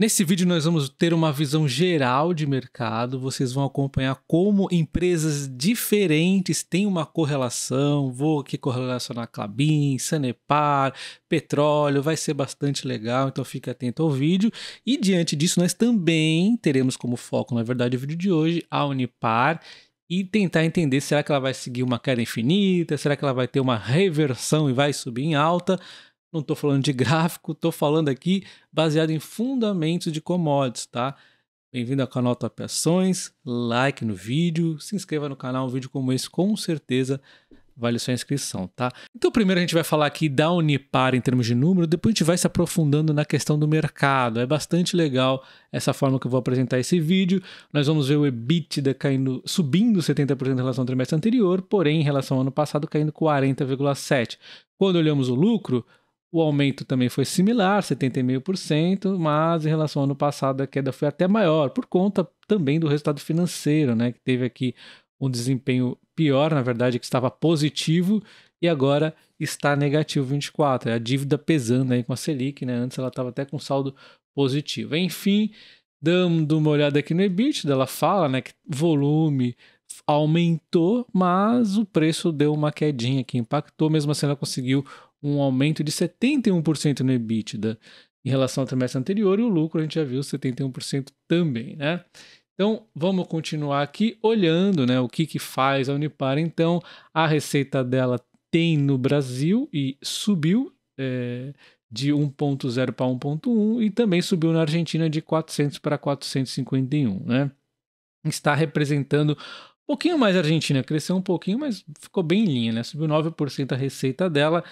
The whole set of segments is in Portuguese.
Nesse vídeo nós vamos ter uma visão geral de mercado, vocês vão acompanhar como empresas diferentes têm uma correlação, vou aqui correlacionar Clabin, Sanepar, petróleo, vai ser bastante legal, então fique atento ao vídeo. E diante disso nós também teremos como foco, na verdade, o vídeo de hoje, a Unipar e tentar entender será que ela vai seguir uma queda infinita, será que ela vai ter uma reversão e vai subir em alta. Não estou falando de gráfico, estou falando aqui baseado em fundamentos de commodities, tá? Bem-vindo ao canal Top Ações, like no vídeo, se inscreva no canal, um vídeo como esse com certeza vale sua inscrição, tá? Então, primeiro a gente vai falar aqui da Unipar em termos de número, depois a gente vai se aprofundando na questão do mercado. É bastante legal essa forma que eu vou apresentar esse vídeo. Nós vamos ver o EBITDA caindo, subindo 70% em relação ao trimestre anterior, porém, em relação ao ano passado, caindo 40,7%. Quando olhamos o lucro, o aumento também foi similar, 70,5%, mas em relação ao ano passado a queda foi até maior, por conta também do resultado financeiro, né, que teve aqui um desempenho pior, na verdade, que estava positivo e agora está negativo 24. É a dívida pesando aí com a Selic, né? Antes ela estava até com saldo positivo. Enfim, dando uma olhada aqui no EBITDA, ela fala, né, que volume aumentou, mas o preço deu uma quedinha que impactou, mesmo assim ela conseguiu um aumento de 71% no EBITDA em relação ao trimestre anterior e o lucro a gente já viu 71% também, né? Então, vamos continuar aqui olhando né, o que, que faz a Unipar. Então, a receita dela tem no Brasil e subiu é, de 1.0 para 1.1 e também subiu na Argentina de 400 para 451. Né? Está representando um pouquinho mais a Argentina, cresceu um pouquinho, mas ficou bem em linha, né? subiu 9% a receita dela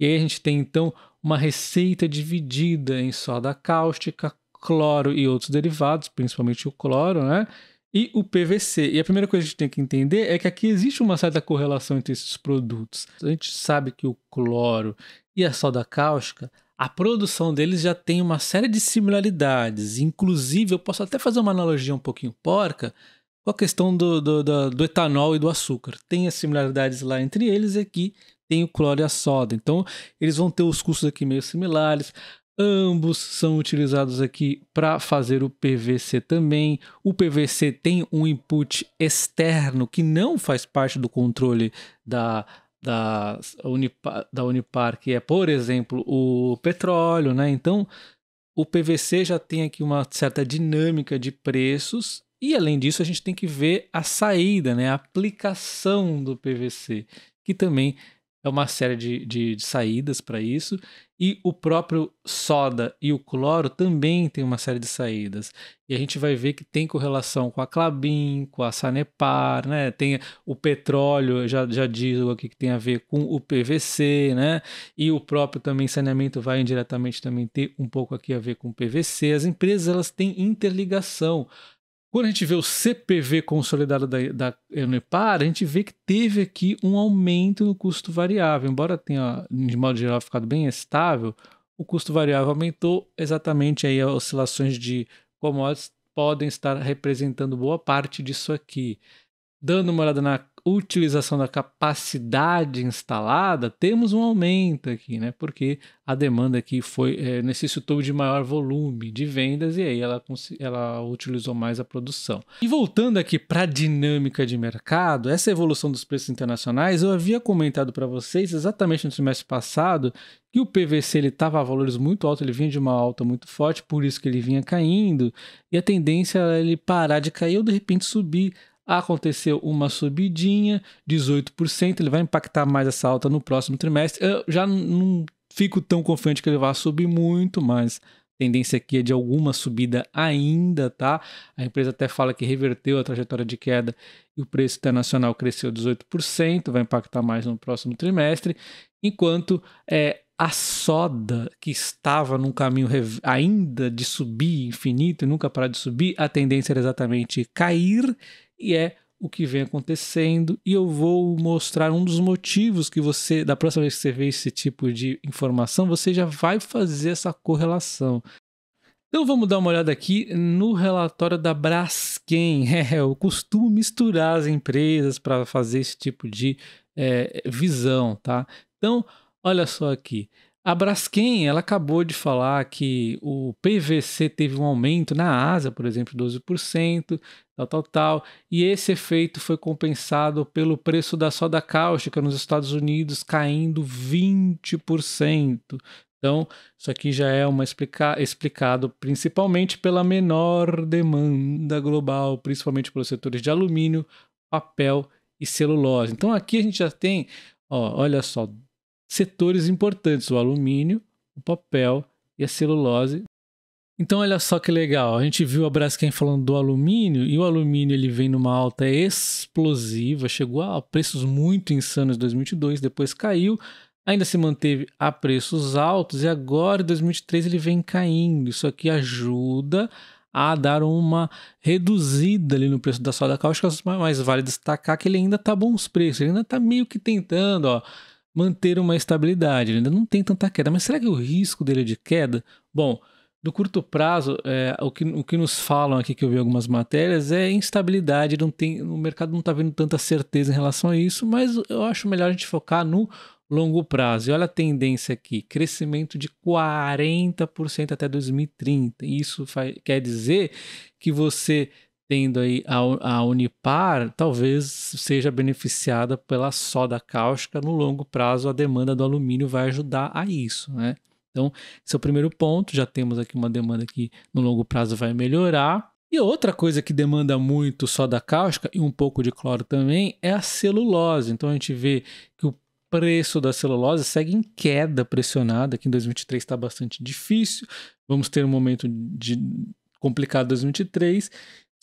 e aí a gente tem então uma receita dividida em soda cáustica, cloro e outros derivados, principalmente o cloro, né? E o PVC. E a primeira coisa que a gente tem que entender é que aqui existe uma certa correlação entre esses produtos. A gente sabe que o cloro e a soda cáustica a produção deles já tem uma série de similaridades. Inclusive, eu posso até fazer uma analogia um pouquinho porca com a questão do, do, do, do etanol e do açúcar. Tem as similaridades lá entre eles e aqui tem o cloro e a soda. Então, eles vão ter os custos aqui meio similares. Ambos são utilizados aqui para fazer o PVC também. O PVC tem um input externo que não faz parte do controle da, da, Unipar, da Unipar, que é, por exemplo, o petróleo. Né? Então, o PVC já tem aqui uma certa dinâmica de preços. E além disso, a gente tem que ver a saída, né? a aplicação do PVC, que também é uma série de, de, de saídas para isso. E o próprio soda e o cloro também tem uma série de saídas. E a gente vai ver que tem correlação com a Clabin, com a Sanepar, né? Tem o petróleo, já, já diz aqui que tem a ver com o PVC, né? E o próprio também saneamento vai indiretamente também ter um pouco aqui a ver com o PVC. As empresas elas têm interligação. Quando a gente vê o CPV consolidado da, da Unipar, a gente vê que teve aqui um aumento no custo variável. Embora tenha, de modo geral, ficado bem estável, o custo variável aumentou exatamente aí as oscilações de commodities podem estar representando boa parte disso aqui. Dando uma olhada na utilização da capacidade instalada, temos um aumento aqui, né? Porque a demanda aqui foi é, necessitou de maior volume de vendas e aí ela, ela utilizou mais a produção. E voltando aqui para a dinâmica de mercado, essa evolução dos preços internacionais, eu havia comentado para vocês exatamente no semestre passado que o PVC ele estava a valores muito altos, ele vinha de uma alta muito forte, por isso que ele vinha caindo, e a tendência era ele parar de cair ou de repente subir aconteceu uma subidinha, 18%, ele vai impactar mais essa alta no próximo trimestre. Eu já não fico tão confiante que ele vá subir muito, mas tendência aqui é de alguma subida ainda, tá? A empresa até fala que reverteu a trajetória de queda e o preço internacional cresceu 18%, vai impactar mais no próximo trimestre, enquanto é, a soda que estava num caminho ainda de subir infinito e nunca parar de subir, a tendência era exatamente cair e é o que vem acontecendo e eu vou mostrar um dos motivos que você, da próxima vez que você vê esse tipo de informação, você já vai fazer essa correlação. Então vamos dar uma olhada aqui no relatório da Braskem. É, eu costumo misturar as empresas para fazer esse tipo de é, visão, tá? Então, olha só aqui. A Braskem ela acabou de falar que o PVC teve um aumento na Ásia, por exemplo, 12%, tal, tal, tal, e esse efeito foi compensado pelo preço da soda cáustica nos Estados Unidos caindo 20%. Então, isso aqui já é uma explica explicado principalmente pela menor demanda global, principalmente pelos setores de alumínio, papel e celulose. Então, aqui a gente já tem, ó, olha só, setores importantes: o alumínio, o papel e a celulose. Então, olha só que legal. A gente viu a Braskem falando do alumínio, e o alumínio ele vem numa alta explosiva, chegou a preços muito insanos em 2022, depois caiu, ainda se manteve a preços altos, e agora em 2023 ele vem caindo. Isso aqui ajuda a dar uma reduzida ali no preço da soda cáustica, mas vale destacar que ele ainda está bons preços, ele ainda está meio que tentando, ó manter uma estabilidade. Ele ainda não tem tanta queda, mas será que o risco dele é de queda? Bom, no curto prazo, é, o, que, o que nos falam aqui, que eu vi algumas matérias, é instabilidade. Não tem, o mercado não está vendo tanta certeza em relação a isso, mas eu acho melhor a gente focar no longo prazo. E olha a tendência aqui: crescimento de 40% até 2030. Isso faz, quer dizer que você tendo aí a, a Unipar, talvez seja beneficiada pela soda cáustica. No longo prazo, a demanda do alumínio vai ajudar a isso, né? Então, esse é o primeiro ponto. Já temos aqui uma demanda que no longo prazo vai melhorar. E outra coisa que demanda muito soda cáustica e um pouco de cloro também é a celulose. Então a gente vê que o preço da celulose segue em queda pressionada, que em 2023 está bastante difícil. Vamos ter um momento de complicado 2023.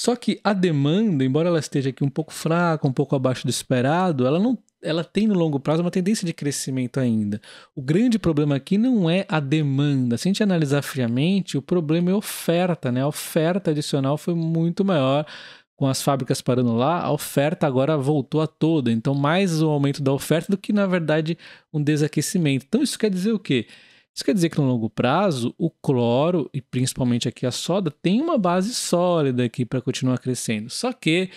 Só que a demanda, embora ela esteja aqui um pouco fraca, um pouco abaixo do esperado, ela não ela tem no longo prazo uma tendência de crescimento ainda. O grande problema aqui não é a demanda. Se a gente analisar friamente, o problema é a oferta, né? A oferta adicional foi muito maior com as fábricas parando lá, a oferta agora voltou a toda. Então, mais um aumento da oferta do que, na verdade, um desaquecimento. Então, isso quer dizer o quê? Isso quer dizer que no longo prazo, o cloro e principalmente aqui a soda tem uma base sólida aqui para continuar crescendo. Só que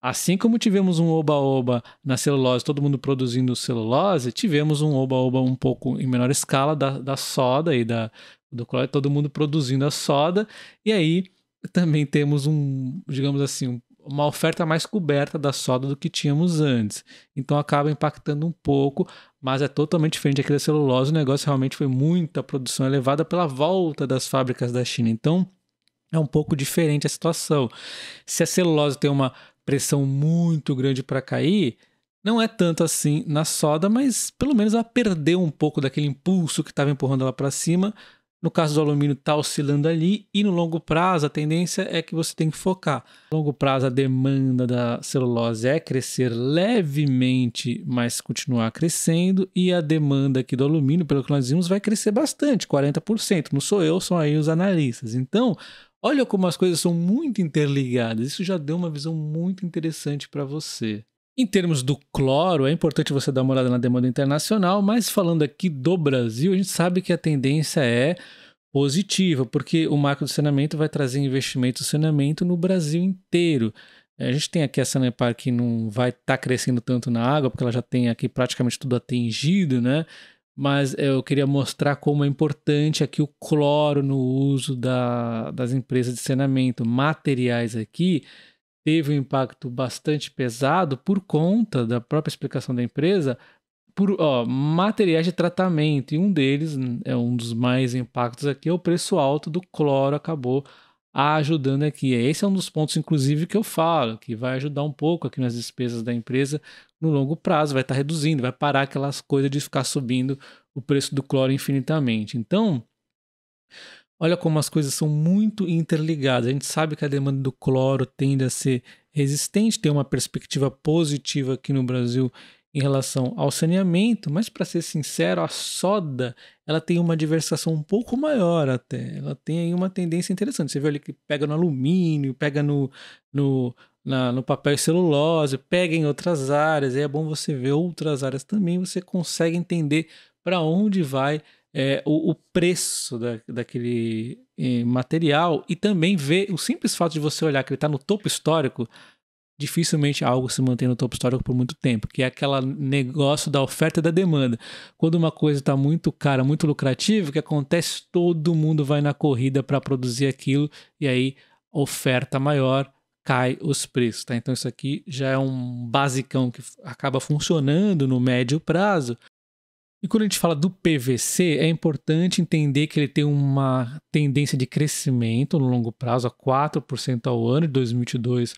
Assim como tivemos um oba-oba na celulose, todo mundo produzindo celulose, tivemos um oba-oba um pouco em menor escala da, da soda e da, do cloro, todo mundo produzindo a soda. E aí também temos um, digamos assim, um uma oferta mais coberta da soda do que tínhamos antes. Então acaba impactando um pouco, mas é totalmente diferente aqui da celulose. O negócio realmente foi muita produção elevada pela volta das fábricas da China. Então é um pouco diferente a situação. Se a celulose tem uma pressão muito grande para cair, não é tanto assim na soda, mas pelo menos ela perdeu um pouco daquele impulso que estava empurrando ela para cima no caso do alumínio, está oscilando ali e no longo prazo a tendência é que você tem que focar. No longo prazo, a demanda da celulose é crescer levemente, mas continuar crescendo, e a demanda aqui do alumínio, pelo que nós vimos, vai crescer bastante 40%. Não sou eu, são aí os analistas. Então, olha como as coisas são muito interligadas. Isso já deu uma visão muito interessante para você. Em termos do cloro, é importante você dar uma olhada na demanda internacional, mas falando aqui do Brasil, a gente sabe que a tendência é positiva, porque o macro do saneamento vai trazer investimento do saneamento no Brasil inteiro. É, a gente tem aqui a Sanepar que não vai estar tá crescendo tanto na água, porque ela já tem aqui praticamente tudo atingido, né? Mas é, eu queria mostrar como é importante aqui o cloro no uso da, das empresas de saneamento. Materiais aqui teve um impacto bastante pesado por conta da própria explicação da empresa por ó, materiais de tratamento. E um deles, hum, é um dos mais impactos aqui, é o preço alto do cloro acabou ajudando aqui. É, esse é um dos pontos, inclusive, que eu falo, que vai ajudar um pouco aqui nas despesas da empresa no longo prazo, vai estar tá reduzindo, vai parar aquelas coisas de ficar subindo o preço do cloro infinitamente. Então, Olha como as coisas são muito interligadas. A gente sabe que a demanda do cloro tende a ser resistente, tem uma perspectiva positiva aqui no Brasil em relação ao saneamento, mas para ser sincero, a soda ela tem uma diversificação um pouco maior até. Ela tem aí uma tendência interessante. Você vê ali que pega no alumínio, pega no, no, na, no papel e celulose, pega em outras áreas. Aí é bom você ver outras áreas também, você consegue entender para onde vai é, o, o, preço da, daquele eh, material e também ver o simples fato de você olhar que ele está no topo histórico, dificilmente algo se mantém no topo histórico por muito tempo, que é aquele negócio da oferta e da demanda. Quando uma coisa está muito cara, muito lucrativa, o que acontece? Todo mundo vai na corrida para produzir aquilo e aí oferta maior cai os preços, tá? Então isso aqui já é um basicão que acaba funcionando no médio prazo, e quando a gente fala do PVC, é importante entender que ele tem uma tendência de crescimento no longo prazo, a 4% ao ano, de 2022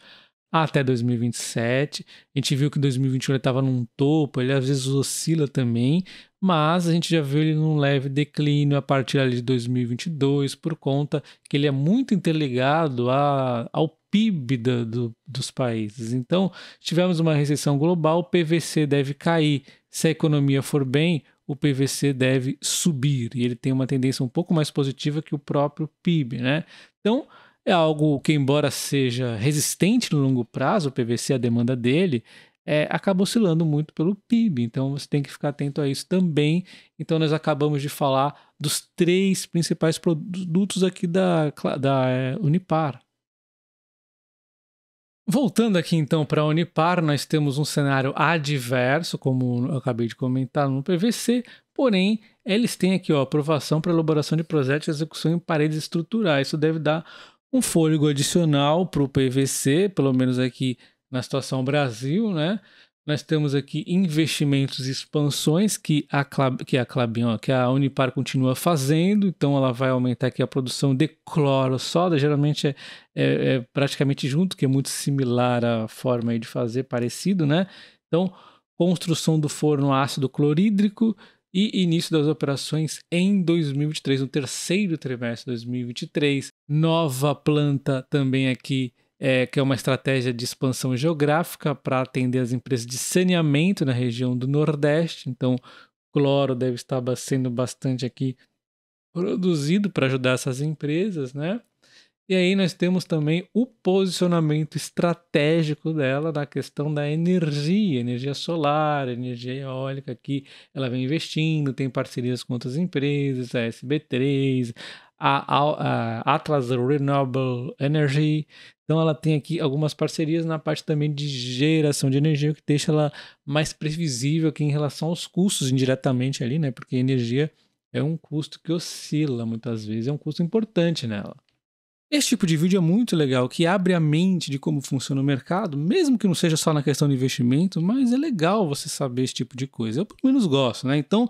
até 2027. A gente viu que 2021 ele estava num topo, ele às vezes oscila também, mas a gente já viu ele num leve declínio a partir ali de 2022, por conta que ele é muito interligado a, ao PIB do, dos países. Então, se tivermos uma recessão global, o PVC deve cair se a economia for bem, o PVC deve subir e ele tem uma tendência um pouco mais positiva que o próprio PIB, né? Então, é algo que embora seja resistente no longo prazo, o PVC a demanda dele é, acaba oscilando muito pelo PIB, então você tem que ficar atento a isso também. Então nós acabamos de falar dos três principais produtos aqui da, da é, Unipar, Voltando aqui então para a Unipar, nós temos um cenário adverso, como eu acabei de comentar no PVC, porém eles têm aqui ó, aprovação para elaboração de projetos de execução em paredes estruturais. Isso deve dar um fôlego adicional para o PVC, pelo menos aqui na situação Brasil, né? Nós temos aqui investimentos e expansões que a, Clab, que a Clabion, que a Unipar continua fazendo, então ela vai aumentar aqui a produção de cloro soda, geralmente é, é, é praticamente junto, que é muito similar a forma de fazer, parecido, né? Então, construção do forno ácido clorídrico e início das operações em 2023, no terceiro trimestre de 2023. Nova planta também aqui é, que é uma estratégia de expansão geográfica para atender as empresas de saneamento na região do Nordeste. Então, cloro deve estar sendo bastante aqui produzido para ajudar essas empresas, né? E aí nós temos também o posicionamento estratégico dela na questão da energia, energia solar, energia eólica, que ela vem investindo, tem parcerias com outras empresas, a SB3, a, a, a Atlas Renewable Energy. Então ela tem aqui algumas parcerias na parte também de geração de energia, que deixa ela mais previsível aqui em relação aos custos indiretamente ali, né? Porque energia é um custo que oscila muitas vezes, é um custo importante nela. Esse tipo de vídeo é muito legal, que abre a mente de como funciona o mercado, mesmo que não seja só na questão de investimento, mas é legal você saber esse tipo de coisa. Eu pelo menos gosto, né? Então,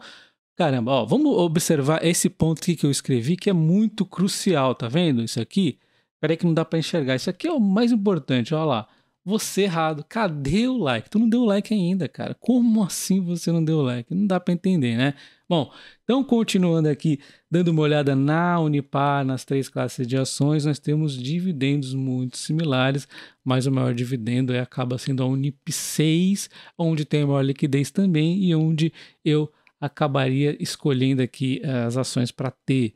Caramba, ó, vamos observar esse ponto aqui que eu escrevi que é muito crucial, tá vendo? Isso aqui, peraí que não dá para enxergar. Isso aqui é o mais importante, olha lá. Você errado, cadê o like? Tu não deu like ainda, cara. Como assim você não deu like? Não dá para entender, né? Bom, então continuando aqui, dando uma olhada na Unipar, nas três classes de ações, nós temos dividendos muito similares, mas o maior dividendo é, acaba sendo a Unip 6, onde tem a maior liquidez também e onde eu acabaria escolhendo aqui eh, as ações para T.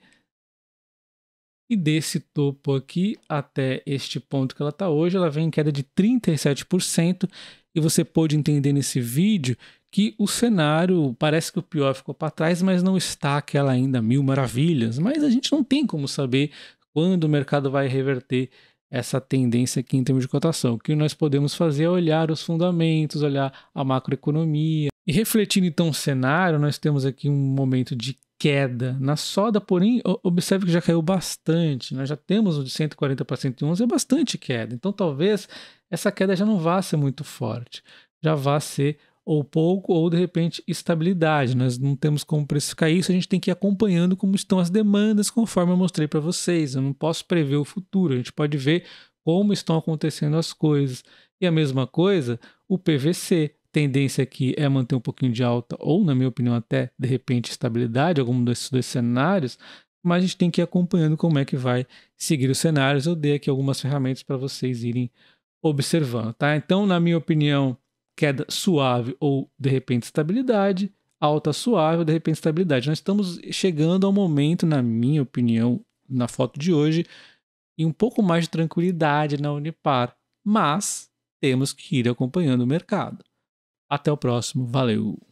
E desse topo aqui até este ponto que ela está hoje, ela vem em queda de 37%. E você pôde entender nesse vídeo que o cenário parece que o pior ficou para trás, mas não está aquela ainda mil maravilhas. Mas a gente não tem como saber quando o mercado vai reverter essa tendência aqui em termos de cotação. O que nós podemos fazer é olhar os fundamentos, olhar a macroeconomia, e refletindo então o cenário, nós temos aqui um momento de queda na soda, porém, observe que já caiu bastante. Nós né? já temos o de 140 para 111, é bastante queda. Então, talvez essa queda já não vá ser muito forte, já vá ser ou pouco, ou de repente estabilidade. Nós não temos como precificar isso, a gente tem que ir acompanhando como estão as demandas, conforme eu mostrei para vocês. Eu não posso prever o futuro, a gente pode ver como estão acontecendo as coisas. E a mesma coisa, o PVC. Tendência aqui é manter um pouquinho de alta, ou, na minha opinião, até de repente estabilidade, algum desses dois cenários, mas a gente tem que ir acompanhando como é que vai seguir os cenários. Eu dei aqui algumas ferramentas para vocês irem observando, tá? Então, na minha opinião, queda suave ou de repente estabilidade, alta suave ou de repente estabilidade. Nós estamos chegando ao momento, na minha opinião, na foto de hoje, e um pouco mais de tranquilidade na Unipar, mas temos que ir acompanhando o mercado. Até o próximo. Valeu!